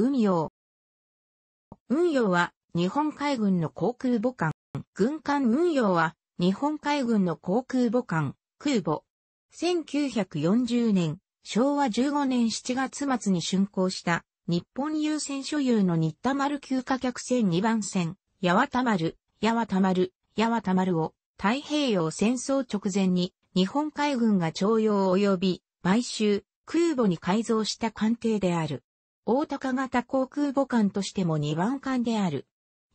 運用。運用は、日本海軍の航空母艦。軍艦運用は、日本海軍の航空母艦、空母。1940年、昭和15年7月末に竣工した、日本優先所有の新田丸旧貨客船2番船、八幡丸、八幡丸、八幡丸を、太平洋戦争直前に、日本海軍が徴用及び、買収、空母に改造した艦艇である。大高型航空母艦としても2番艦である。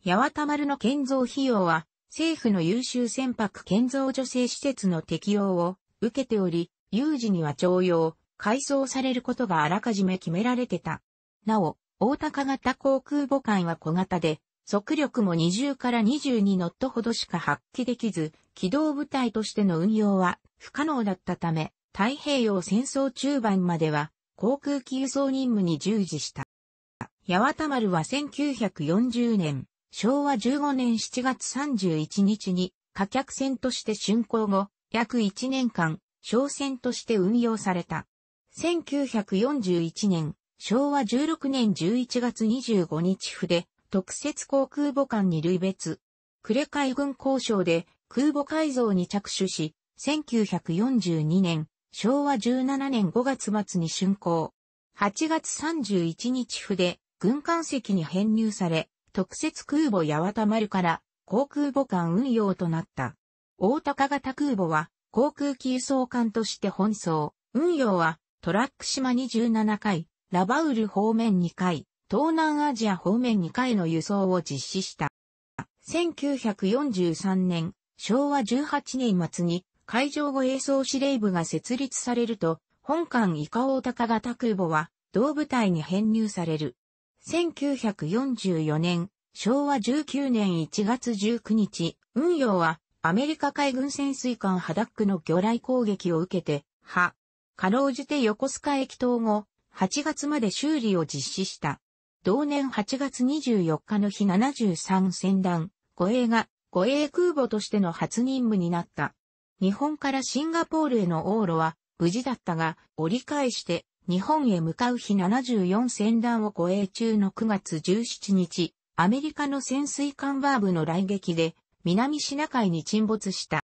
八幡丸の建造費用は、政府の優秀船舶建造助成施設の適用を受けており、有事には徴用、改装されることがあらかじめ決められてた。なお、大高型航空母艦は小型で、速力も20から22ノットほどしか発揮できず、機動部隊としての運用は不可能だったため、太平洋戦争中盤までは航空機輸送任務に従事した。八幡丸は1940年、昭和15年7月31日に、火客船として竣工後、約1年間、商船として運用された。1941年、昭和16年11月25日府で、特設航空母艦に類別。呉海軍交渉で空母改造に着手し、1942年、昭和17年5月末に竣工。8月31日筆、軍艦席に編入され、特設空母八幡丸から航空母艦運用となった。大高型空母は航空機輸送艦として奔走。運用はトラック島27回、ラバウル方面2回、東南アジア方面2回の輸送を実施した。1943年、昭和18年末に海上護衛総司令部が設立されると、本艦イカオオタカ型空母は同部隊に編入される。1944年、昭和19年1月19日、運用はアメリカ海軍潜水艦ハダックの魚雷攻撃を受けて、は、かろうじて横須賀駅等後、8月まで修理を実施した。同年8月24日の日73船団、護衛が護衛空母としての初任務になった。日本からシンガポールへの往路は無事だったが、折り返して日本へ向かう日74戦団を護衛中の9月17日、アメリカの潜水艦バーブの来撃で南シナ海に沈没した。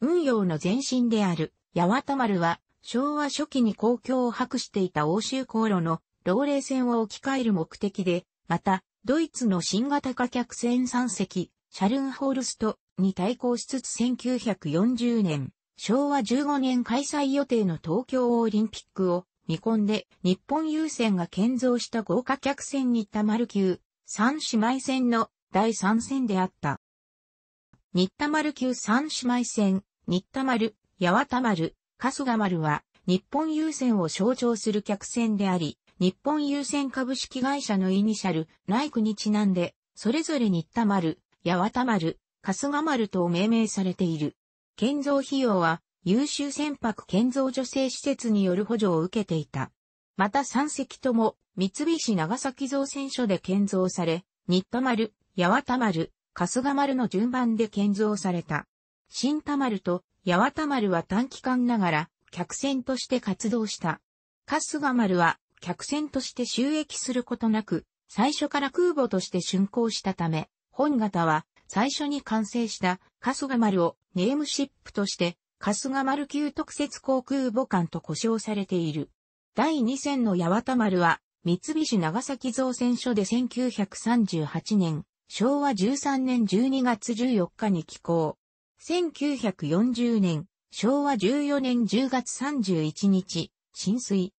運用の前身である八幡丸は昭和初期に公共を博していた欧州航路の老齢船を置き換える目的で、また、ドイツの新型貨客船3隻、シャルンホールストに対抗しつつ1940年、昭和15年開催予定の東京オリンピックを見込んで日本優先が建造した豪華客船に田丸級三姉妹船の第3戦であった。新田丸級三姉妹船、新田丸、八幡丸、春日丸は日本優先を象徴する客船であり、日本優先株式会社のイニシャル、ナイクにちなんで、それぞれ新田丸、八幡丸、春日丸と命名されている。建造費用は優秀船舶建造助成施設による補助を受けていた。また三隻とも三菱長崎造船所で建造され、新田丸、八幡丸、春日丸の順番で建造された。新田丸と八幡丸は短期間ながら客船として活動した。春日丸は客船として収益することなく、最初から空母として竣工したため、本型は最初に完成した春日丸をネームシップとして春日丸級特設航空母艦と呼称されている。第2戦の八幡丸は三菱長崎造船所で1938年、昭和13年12月14日に寄港。1940年、昭和14年10月31日、浸水。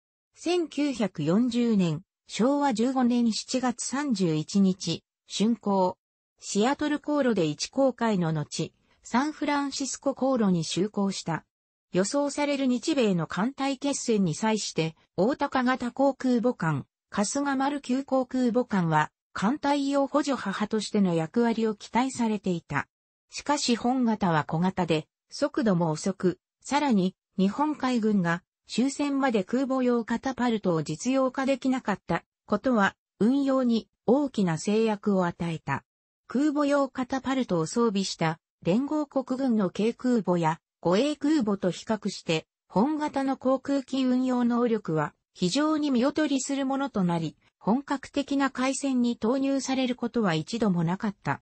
1940年、昭和15年7月31日、竣工。シアトル航路で一航海の後、サンフランシスコ航路に就航した。予想される日米の艦隊決戦に際して、大高型航空母艦、春日丸級航空母艦は、艦隊用補助母としての役割を期待されていた。しかし本型は小型で、速度も遅く、さらに、日本海軍が終戦まで空母用カタパルトを実用化できなかったことは運用に大きな制約を与えた。空母用カタパルトを装備した連合国軍の軽空母や護衛空母と比較して、本型の航空機運用能力は非常に見劣りするものとなり、本格的な海戦に投入されることは一度もなかった。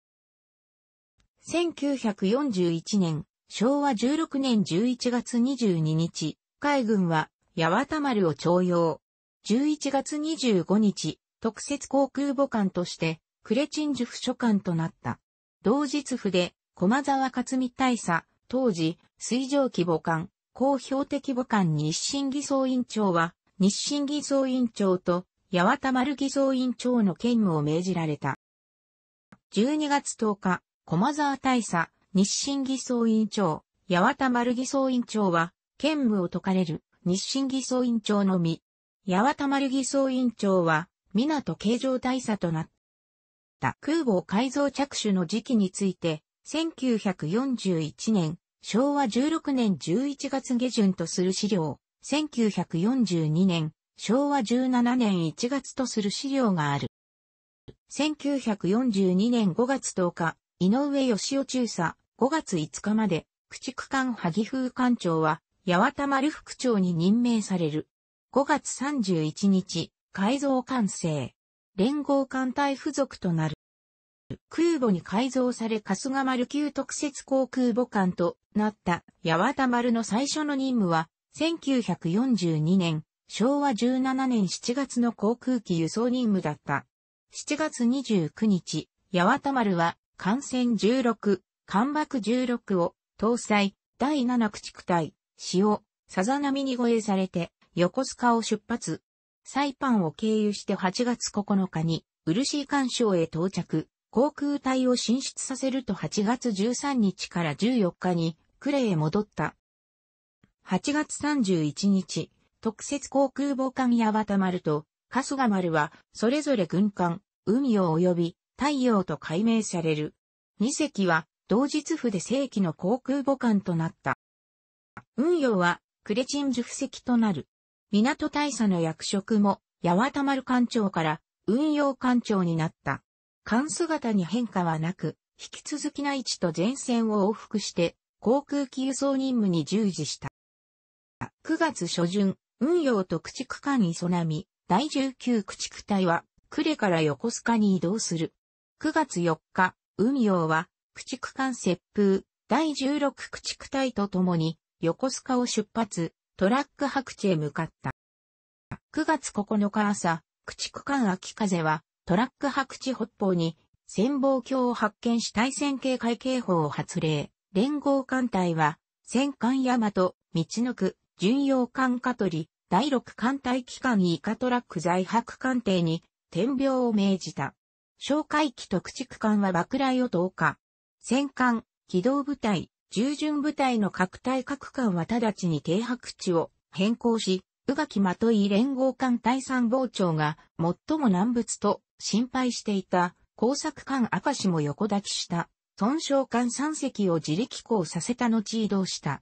1941年、昭和16年11月22日、海軍は八幡丸を徴用。11月25日、特設航空母艦としてクレチンジュ府所管となった。同日府で、駒沢克美大佐、当時、水上規母官、公標的母官日清偽装委員長は、日清偽装委員長と、八幡丸偽装委員長の兼務を命じられた。12月10日、駒沢大佐、日清偽装委員長、八幡丸偽装委員長は、兼務を解かれる、日清偽装委員長のみ。八幡丸偽装委員長は、港形状大佐となった。った空母改造着手の時期について、1941年、昭和16年11月下旬とする資料、1942年、昭和17年1月とする資料がある。1942年5月10日、井上義雄中佐、5月5日まで、駆逐艦萩風艦長は、八幡丸副長に任命される。5月31日、改造完成。連合艦隊付属となる。空母に改造され春日丸級特設航空母艦となった八幡丸の最初の任務は、1942年、昭和17年7月の航空機輸送任務だった。7月29日、八幡丸は、艦船16、艦爆16を、搭載、第7駆逐隊、潮、さざ波に護衛されて、横須賀を出発、サイパンを経由して8月9日に、漆干渉へ到着、航空隊を進出させると8月13日から14日に、クレへ戻った。8月31日、特設航空母艦バタ丸と、春日丸は、それぞれ軍艦、海を及び、太陽と改名される。2隻は、同日府で正規の航空母艦となった。運用は、クレチンジュ布石となる。港大佐の役職も、八幡丸艦長から運用艦長になった。艦姿に変化はなく、引き続き内地と前線を往復して、航空機輸送任務に従事した。9月初旬、運用と駆逐艦に波、み、第19駆逐隊は、呉から横須賀に移動する。9月4日、運用は、駆逐艦接風、第16駆逐隊と共に、横須賀を出発、トラック白地へ向かった。9月9日朝、駆逐艦秋風は、トラック白地北方に、潜望鏡を発見し対戦警戒警報を発令。連合艦隊は、戦艦大和、道の区、巡洋艦カトリ、第六艦隊機関イカトラック在白艦艇に、点病を命じた。哨戒機と駆逐艦は爆雷を投下。戦艦、機動部隊、従順部隊の各隊各艦は直ちに停泊地を変更し、宇垣とい連合艦隊参謀長が最も難物と心配していた工作艦明石も横抱きした、損傷艦3隻を自力航させた後移動した。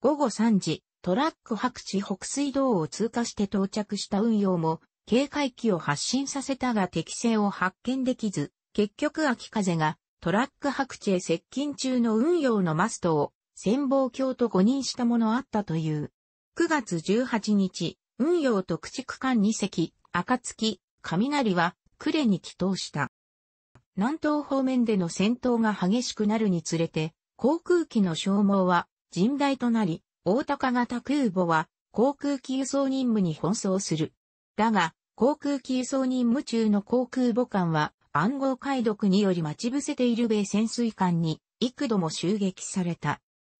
午後3時、トラック白地北水道を通過して到着した運用も、警戒機を発進させたが適性を発見できず、結局秋風がトラック白地へ接近中の運用のマストを、潜望鏡と誤認したものあったという。9月18日、運用と駆逐艦2隻、暁、雷は、呉に帰投した。南東方面での戦闘が激しくなるにつれて、航空機の消耗は甚大となり、大高型空母は航空機輸送任務に奔走する。だが、航空機輸送任務中の航空母艦は暗号解読により待ち伏せている米潜水艦に幾度も襲撃された。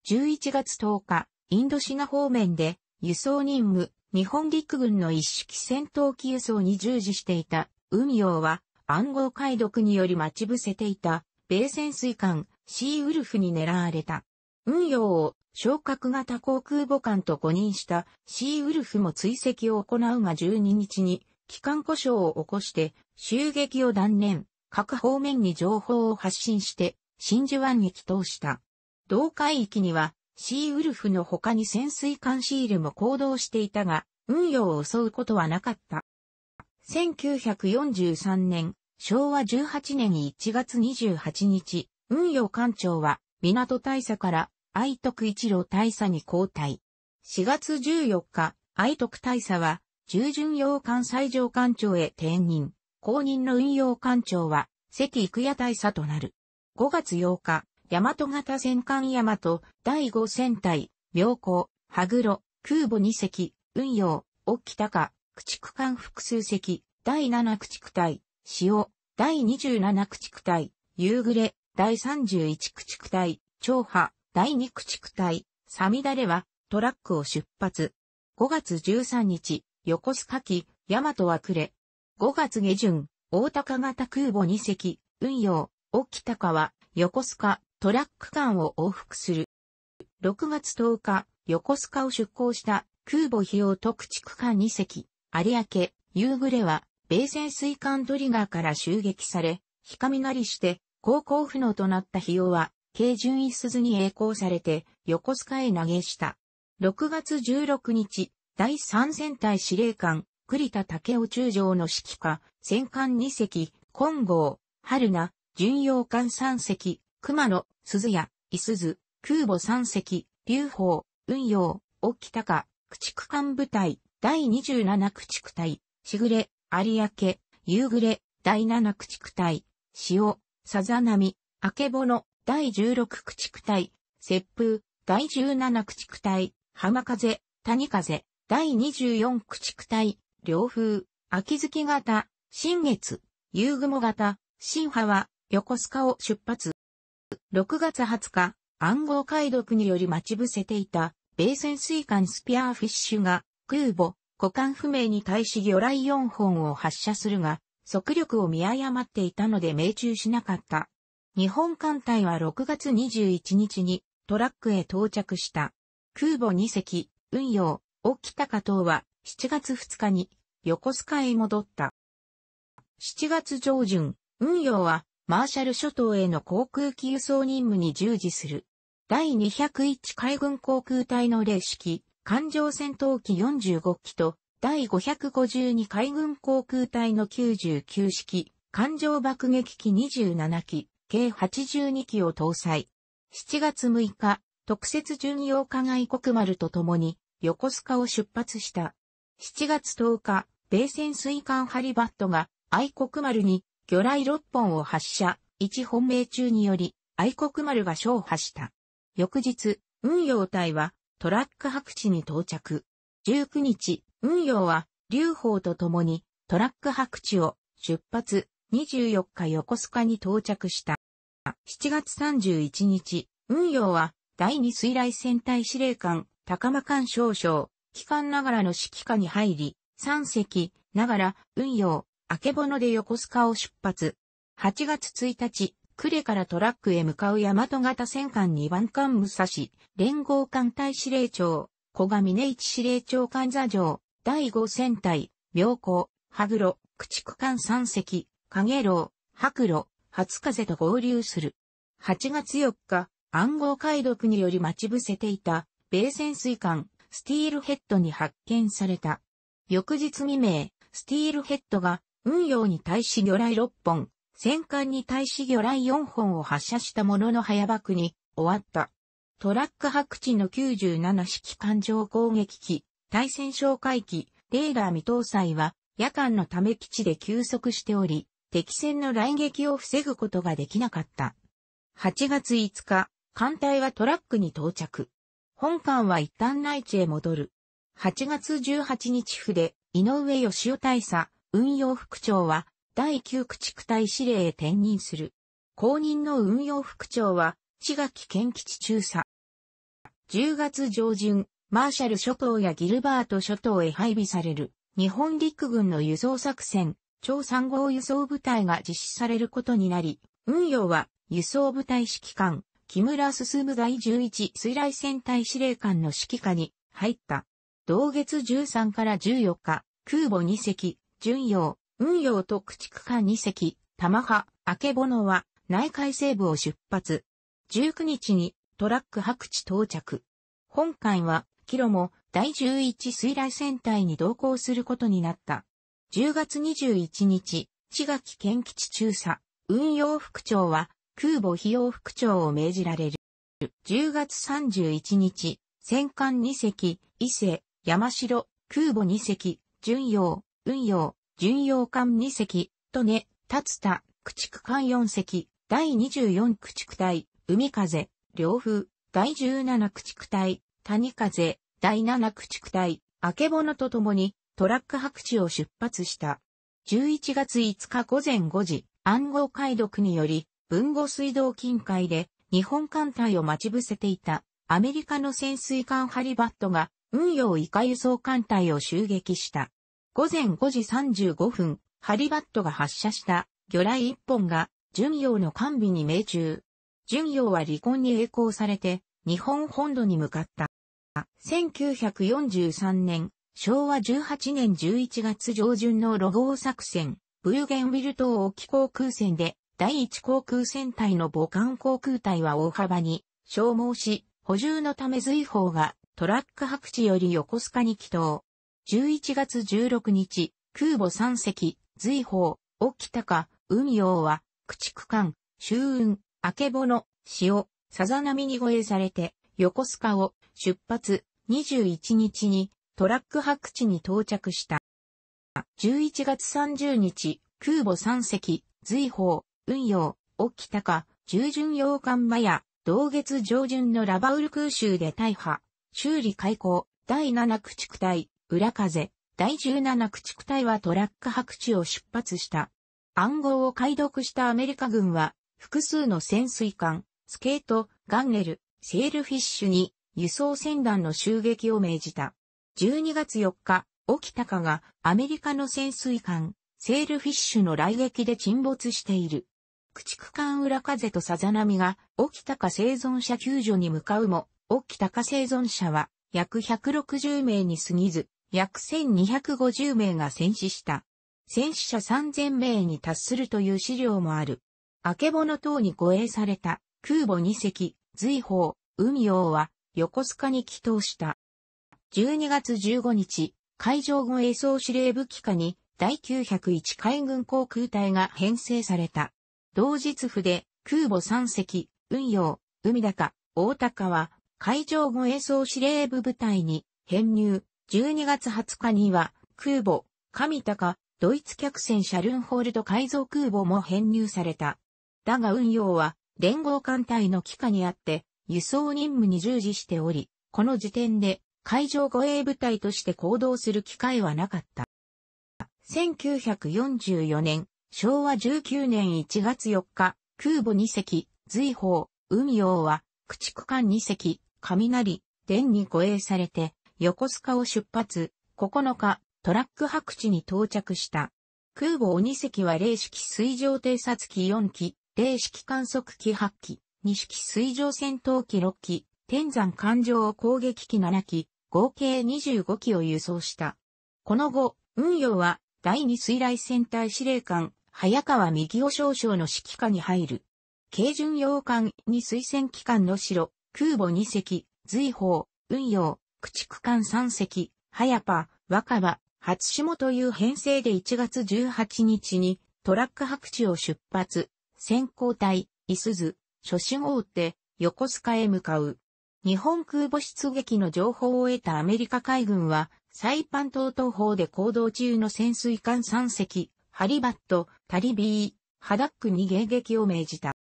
11月10日、インドシナ方面で輸送任務、日本陸軍の一式戦闘機輸送に従事していた運用は暗号解読により待ち伏せていた米潜水艦シーウルフに狙われた。運用を昇格型航空母艦と誤認したシーウルフも追跡を行うが12日に機関故障を起こして襲撃を断念、各方面に情報を発信して、真珠湾に帰投した。同海域には、シーウルフの他に潜水艦シールも行動していたが、運用を襲うことはなかった。1943年、昭和18年1月28日、運用艦長は、港大佐から、愛徳一郎大佐に交代。4月14日、愛徳大佐は、従順洋艦最上艦長へ転任。公認の運用艦長は、関育谷大佐となる。5月8日、大和型戦艦大和、第5戦隊、妙高、羽黒、空母2隻、運用、沖高、駆逐艦複数隻、第7駆逐隊、潮、第27駆逐隊、夕暮れ、第31駆逐隊、長波、第2駆逐隊、サミダレは、トラックを出発。5月13日、横須賀機、大和は暮れ、5月下旬、大高型空母2隻、運用、沖高は、横須賀、トラック間を往復する。6月10日、横須賀を出港した空母費用特区艦2隻、有明、夕暮れは、米潜水艦トリガーから襲撃され、な雷して、航行不能となった費用は、軽巡一鈴に栄光されて、横須賀へ投げした。6月16日、第3戦隊司令官、栗田武雄中将の指揮下、戦艦二隻、金剛、春名、巡洋艦三隻、熊野、鈴屋、伊鈴、空母三隻、竜宝、運用、沖高、駆逐艦部隊、第27駆逐隊、しぐれ、有明、夕暮れ、第7駆逐隊、潮、さざ波、あけぼの、第16駆逐隊、接風、第17駆逐隊、浜風、谷風、第24駆逐隊、両風、秋月型、新月、夕雲型、新波は、横須賀を出発。6月20日、暗号解読により待ち伏せていた、米潜水艦スピアーフィッシュが、空母、股間不明に対し魚雷4本を発射するが、速力を見誤っていたので命中しなかった。日本艦隊は6月21日にトラックへ到着した。空母2隻、運用、沖高等は7月2日に横須賀へ戻った。7月上旬、運用はマーシャル諸島への航空機輸送任務に従事する。第201海軍航空隊の霊式、艦上戦闘機45機と、第552海軍航空隊の99式、艦上爆撃機27機、計82機を搭載。7月6日、特設巡洋課外国丸と共に、横須賀を出発した。7月10日、米潜水艦ハリバットが愛国丸に魚雷6本を発射、1本命中により愛国丸が勝破した。翌日、運用隊はトラック白地に到着。19日、運用は劉邦と共にトラック白地を出発、24日横須賀に到着した。7月31日、運用は第二水雷戦隊司令官高間艦少将機間ながらの指揮下に入り、三隻、ながら、運用、明けぼので横須賀を出発。8月1日、呉からトラックへ向かう大和型戦艦2番艦武蔵、連合艦隊司令長、小上根一司令長艦座城、第5戦隊、妙高、羽黒、駆逐艦三隻、影楼、白露、初風と合流する。8月4日、暗号解読により待ち伏せていた、米潜水艦、スティールヘッドに発見された。翌日未明、スティールヘッドが、運用に対し魚雷6本、戦艦に対し魚雷4本を発射したものの早爆に終わった。トラック白地の97式艦上攻撃機、対戦哨戒機、レーダー未搭載は夜間のため基地で休息しており、敵戦の来撃を防ぐことができなかった。8月5日、艦隊はトラックに到着。本館は一旦内地へ戻る。8月18日府で、井上義雄大佐、運用副長は、第9駆逐隊司令へ転任する。後任の運用副長は、志垣健吉中佐。10月上旬、マーシャル諸島やギルバート諸島へ配備される、日本陸軍の輸送作戦、超3号輸送部隊が実施されることになり、運用は輸送部隊指揮官、木村進第11水雷戦隊司令官の指揮下に入った。同月13から14日、空母2隻、巡洋、運用と駆逐艦2隻、玉葉、明けぼのは内海西部を出発。19日にトラック白地到着。本艦は、キロも第11水雷戦隊に同行することになった。10月21日、千垣県基地中佐、運用副長は、空母費用副長を命じられる。10月31日、戦艦2隻、伊勢、山城、空母2隻、巡洋、運用、巡洋艦2隻、利根、ツ田、駆逐艦4隻、第24駆逐隊、海風、両風、第17駆逐隊、谷風、第7駆逐隊、明けぼのとともにトラック白地を出発した。11月5日午前5時、暗号解読により、豊後水道近海で日本艦隊を待ち伏せていたアメリカの潜水艦ハリバットが運用イカ輸送艦隊を襲撃した。午前5時35分、ハリバットが発射した魚雷1本が巡洋の艦尾に命中。巡洋は離婚に栄光されて日本本土に向かった。1943年、昭和18年11月上旬のロゴー作戦、ブーゲンィル島沖航空戦で第一航空戦隊の母艦航空隊は大幅に消耗し、補充のため随砲がトラック白地より横須賀に帰島。11月16日、空母3隻、随砲、沖高、海洋は、駆逐艦、周雲、明けぼの、潮、さざ波に護衛されて、横須賀を出発21日にトラック白地に到着した。11月30日、空母3隻、随砲、運用、沖高、従順洋館マや、同月上旬のラバウル空襲で大破、修理開港、第7駆逐隊、裏風、第17駆逐隊はトラック白地を出発した。暗号を解読したアメリカ軍は、複数の潜水艦、スケート、ガンネル、セールフィッシュに輸送船団の襲撃を命じた。12月4日、沖高がアメリカの潜水艦、セールフィッシュの来撃で沈没している。駆逐艦裏風とさざ波が、沖高生存者救助に向かうも、沖高生存者は、約160名に過ぎず、約1250名が戦死した。戦死者3000名に達するという資料もある。明けぼの島に護衛された空母2隻、随宝、海王は横須賀に帰投した。12月15日、海上護衛総司令部機下に第901海軍航空隊が編成された。同日府で空母3隻、運用、海高、大高は海上護衛総司令部部隊に編入。12月20日には空母、上高、ドイツ客船シャルンホールド改造空母も編入された。だが運用は連合艦隊の機下にあって輸送任務に従事しており、この時点で海上護衛部隊として行動する機会はなかった。1944年昭和19年1月4日、空母2隻、随宝、海洋は、駆逐艦2隻、雷、電に護衛されて、横須賀を出発、9日、トラック白地に到着した。空母2隻は零式水上偵察機4機、零式観測機8機、2式水上戦闘機6機、天山艦上攻撃機7機、合計25機を輸送した。この後、運用は第2水雷戦隊司令官早川右尾少将の指揮下に入る。軽巡洋艦に推薦機関の城、空母2隻、随宝、運用、駆逐艦3隻、早パ、若葉、初下という編成で1月18日にトラック白地を出発、先行隊、伊すず、諸種を追って横須賀へ向かう。日本空母出撃の情報を得たアメリカ海軍は、サイパン島東方で行動中の潜水艦3隻、ハリバット、タリビー、ハダックに迎撃を命じた。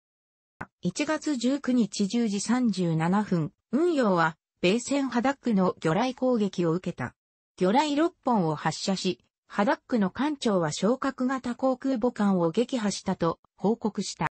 1月19日10時37分、運用は、米戦ハダックの魚雷攻撃を受けた。魚雷6本を発射し、ハダックの艦長は昇格型航空母艦を撃破したと報告した。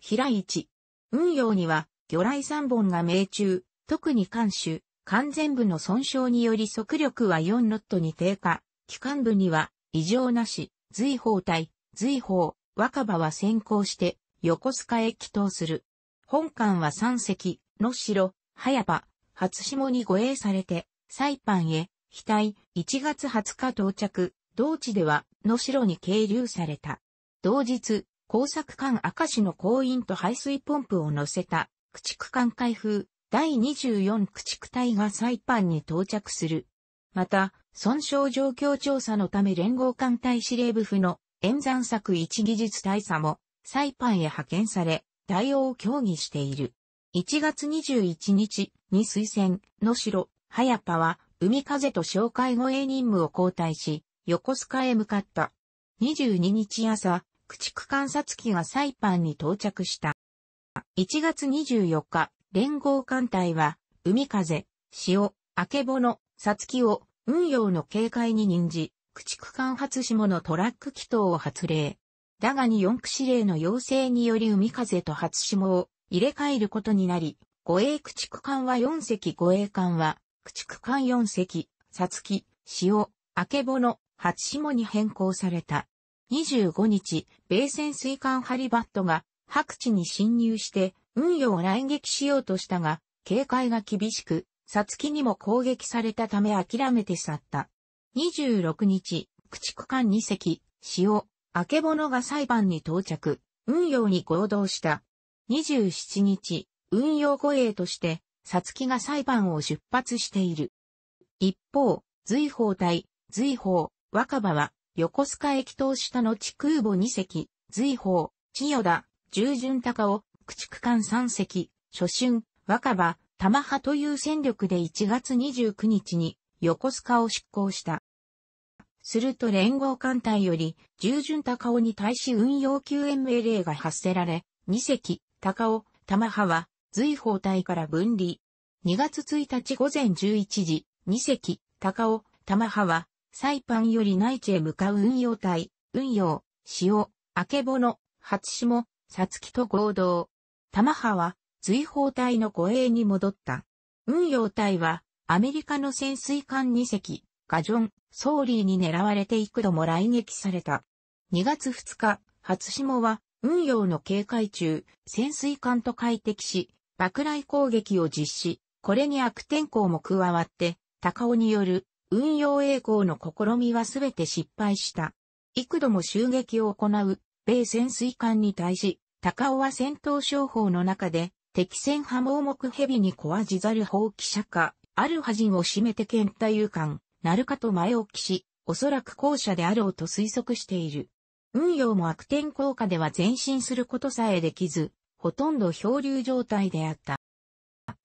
平一。運用には、魚雷3本が命中、特に艦首、艦全部の損傷により速力は4ノットに低下、機関部には異常なし。随宝隊、随宝、若葉は先行して、横須賀へ帰投する。本館は三隻、野城、早葉、初下に護衛されて、サイパンへ、額、1月20日到着、同地では、野城に係留された。同日、工作艦明石の鉱員と排水ポンプを乗せた、駆逐艦開封、第24駆逐隊がサイパンに到着する。また、損傷状況調査のため連合艦隊司令部府の演算策一技術大佐もサイパンへ派遣され、対応を協議している。1月21日に推薦、の城、早パは、海風と紹介護衛任務を交代し、横須賀へ向かった。22日朝、駆逐観察機がサイパンに到着した。1月24日、連合艦隊は、海風、潮、明けぼの、さつきを運用の警戒に任じ、駆逐艦発下のトラック祈祷を発令。だがに四駆司令の要請により海風と初下を入れ替えることになり、護衛駆逐艦は四隻護衛艦は、駆逐艦四隻、さつき、潮、あけぼの、初下に変更された。25日、米潜水艦ハリバットが白地に侵入して運用を来撃しようとしたが、警戒が厳しく、サツキにも攻撃されたため諦めて去った。26日、駆逐艦2隻、塩、あけぼのが裁判に到着、運用に合同した。27日、運用護衛として、サツキが裁判を出発している。一方、随法隊、随法、若葉は、横須賀駅頭下の地空母2隻、随法、千代田、従順高尾、駆逐艦3隻、初春、若葉、玉派という戦力で1月29日に横須賀を執行した。すると連合艦隊より、従順高尾に対し運用救援命令が発せられ、2隻、高尾、玉派は、随砲隊から分離。2月1日午前11時、2隻、高尾、玉派は、サイパンより内地へ向かう運用隊、運用、塩、明けぼの、初島、さつきと合同。玉派は、随砲隊の護衛に戻った。運用隊は、アメリカの潜水艦2隻、ガジョン、ソーリーに狙われて幾度も来撃された。2月2日、初霜は、運用の警戒中、潜水艦と快適し、爆雷攻撃を実施、これに悪天候も加わって、高尾による運用栄光の試みはすべて失敗した。幾度も襲撃を行う米潜水艦に対し、高尾は戦闘商法の中で敵戦派盲目蛇に壊じざる放棄者か、ある派人を占めて剣太勇敢、なるかと前置きし、おそらく後者であろうと推測している。運用も悪天候下では前進することさえできず、ほとんど漂流状態であった。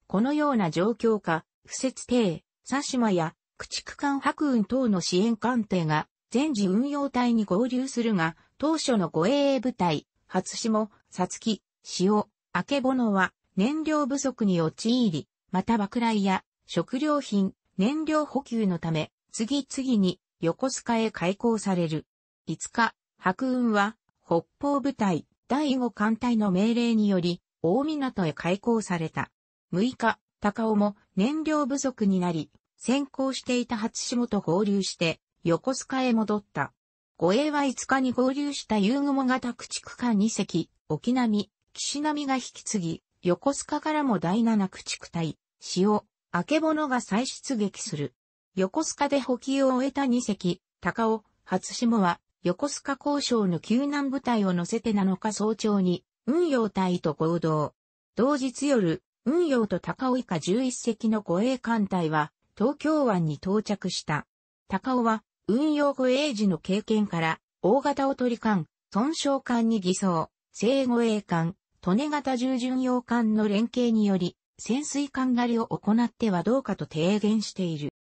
このような状況下、不設定、佐島や駆逐艦白雲等の支援艦艇が全時運用隊に合流するが、当初の護衛部隊、初下、さつき、塩、明けぼのは、燃料不足に陥り、また爆雷や食料品、燃料補給のため、次々に横須賀へ開港される。5日、白雲は北方部隊第5艦隊の命令により、大港へ開港された。6日、高尾も燃料不足になり、先行していた初島と合流して、横須賀へ戻った。護衛は5日に合流した夕雲型駆逐艦2隻、沖波、岸波が引き継ぎ、横須賀からも第七駆逐隊、塩、明けぼのが再出撃する。横須賀で補給を終えた二隻、高尾、初下は、横須賀交渉の救難部隊を乗せて7日早朝に、運用隊と合同。同日夜、運用と高尾以下11隻の護衛艦隊は、東京湾に到着した。高尾は、運用護衛時の経験から、大型を取り艦、損傷艦に偽装、正護衛艦、利根型従巡洋艦の連携により、潜水艦狩りを行ってはどうかと提言している。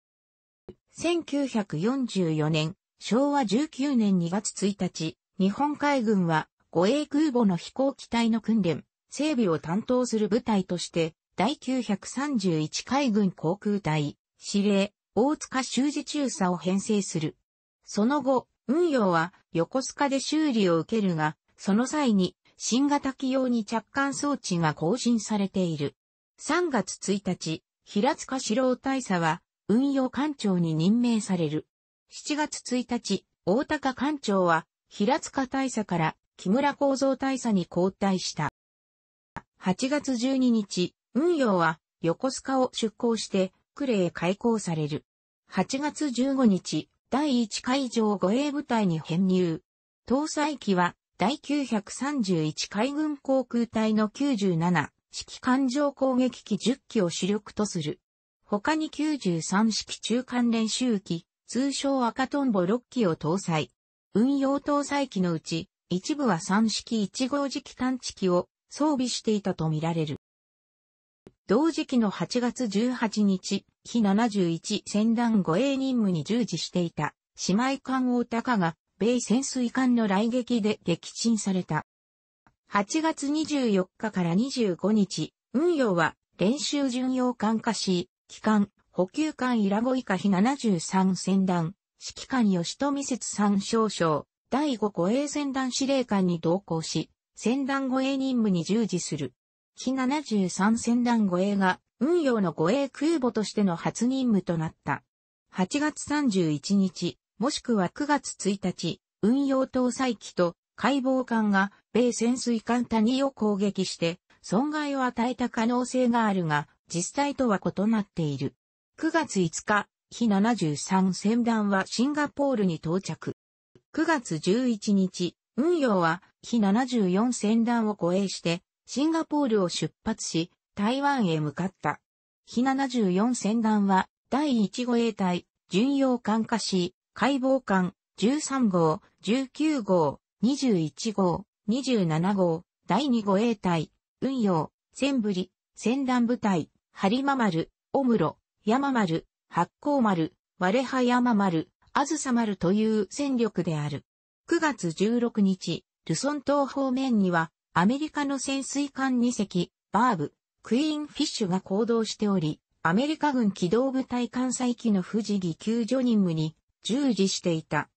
1944年、昭和19年2月1日、日本海軍は護衛空母の飛行機体の訓練、整備を担当する部隊として、第931海軍航空隊、司令、大塚修士中佐を編成する。その後、運用は横須賀で修理を受けるが、その際に新型機用に着艦装置が更新されている。3月1日、平塚四郎大佐は運用艦長に任命される。7月1日、大高艦長は平塚大佐から木村構造大佐に交代した。8月12日、運用は横須賀を出港して呉へ開港される。8月15日、第1海上護衛部隊に編入。搭載機は第931海軍航空隊の97式艦上攻撃機10機を主力とする。他に93式中間練習機、通称赤トンボ6機を搭載。運用搭載機のうち、一部は3式1号時期探知機を装備していたとみられる。同時期の8月18日、日71戦団護衛任務に従事していた姉妹艦大高が米潜水艦の来撃で撃沈された。8月24日から25日、運用は練習巡洋艦化し、機関、補給艦イラゴイカ比73戦団、指揮官吉富節三少将、第5護衛戦団司令官に同行し、戦団護衛任務に従事する。機73戦団護衛が、運用の護衛空母としての初任務となった。8月31日、もしくは9月1日、運用搭載機と解剖艦が米潜水艦谷を攻撃して損害を与えた可能性があるが、実際とは異なっている。9月5日、日73船団はシンガポールに到着。9月11日、運用は日74船団を護衛して、シンガポールを出発し、台湾へ向かった。日74船団は、第1護衛隊、巡洋艦化し、解剖艦、13号、19号、21号、27号、第2護衛隊、運用、千ぶり、戦団部隊、播磨丸、おむろ、山丸、八甲丸、割れ葉山丸、あずさ丸という戦力である。9月16日、ルソン島方面には、アメリカの潜水艦2隻、バーブ、クイーンフィッシュが行動しており、アメリカ軍機動部隊艦載機の富士技救助任務に従事していた。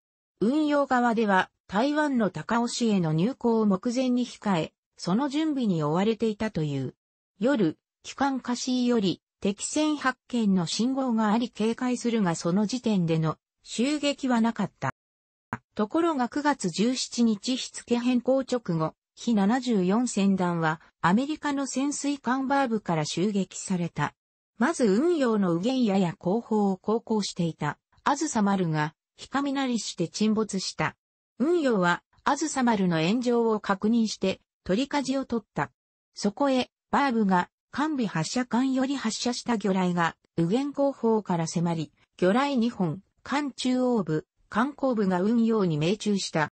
運用側では台湾の高尾市への入港を目前に控え、その準備に追われていたという。夜、機関貸しより敵船発見の信号があり警戒するがその時点での襲撃はなかった。ところが9月17日日付変更直後、日74船団はアメリカの潜水艦バーブから襲撃された。まず運用の右舷やや後方を航行していたあずさ丸が、ひかみなりして沈没した。運用は、あずさ丸の炎上を確認して、取り舵を取った。そこへ、バーブが、完備発射管より発射した魚雷が、右舷後方から迫り、魚雷2本、艦中央部、艦後部が運用に命中した。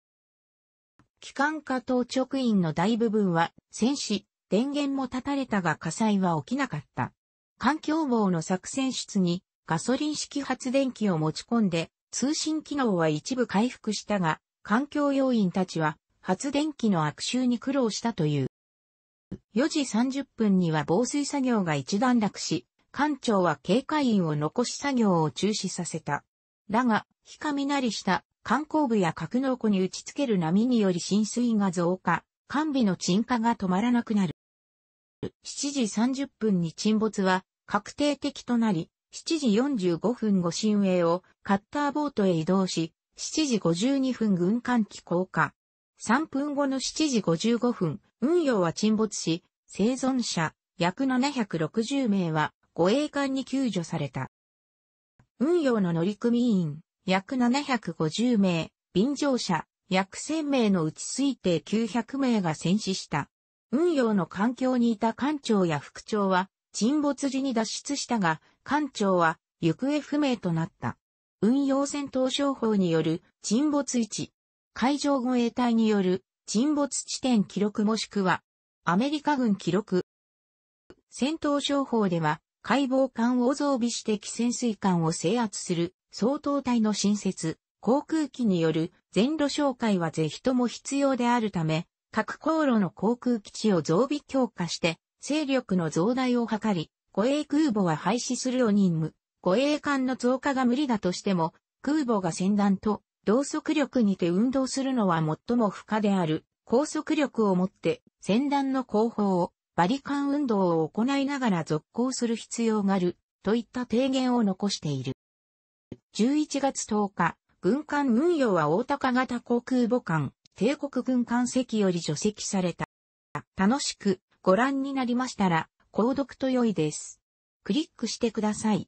機関下等直員の大部分は、戦死、電源も断たれたが火災は起きなかった。環境網の作戦室にガソリン式発電機を持ち込んで、通信機能は一部回復したが、環境要員たちは発電機の悪臭に苦労したという。4時30分には防水作業が一段落し、艦長は警戒員を残し作業を中止させた。だが、日雷なりした観光部や格納庫に打ち付ける波により浸水が増加、艦備の沈下が止まらなくなる。7時30分に沈没は確定的となり、7時45分後新衛をカッターボートへ移動し、7時52分軍艦機降下。3分後の7時55分、運用は沈没し、生存者約760名は護衛艦に救助された。運用の乗組員約750名、便乗者約1000名のうち推定900名が戦死した。運用の環境にいた艦長や副長は沈没時に脱出したが、艦長は行方不明となった。運用戦闘商法による沈没位置、海上護衛隊による沈没地点記録もしくはアメリカ軍記録。戦闘商法では海防艦を増備して汽潜水艦を制圧する相当隊の新設、航空機による全路紹介は是非とも必要であるため、各航路の航空基地を増備強化して、勢力の増大を図り、護衛空母は廃止するを任務。護衛艦の増加が無理だとしても、空母が戦団と同速力にて運動するのは最も不可である、高速力をもって戦団の後方をバリカン運動を行いながら続行する必要がある、といった提言を残している。11月10日、軍艦運用は大高型航空母艦、帝国軍艦席より除籍された。楽しくご覧になりましたら、購読と良いです。クリックしてください。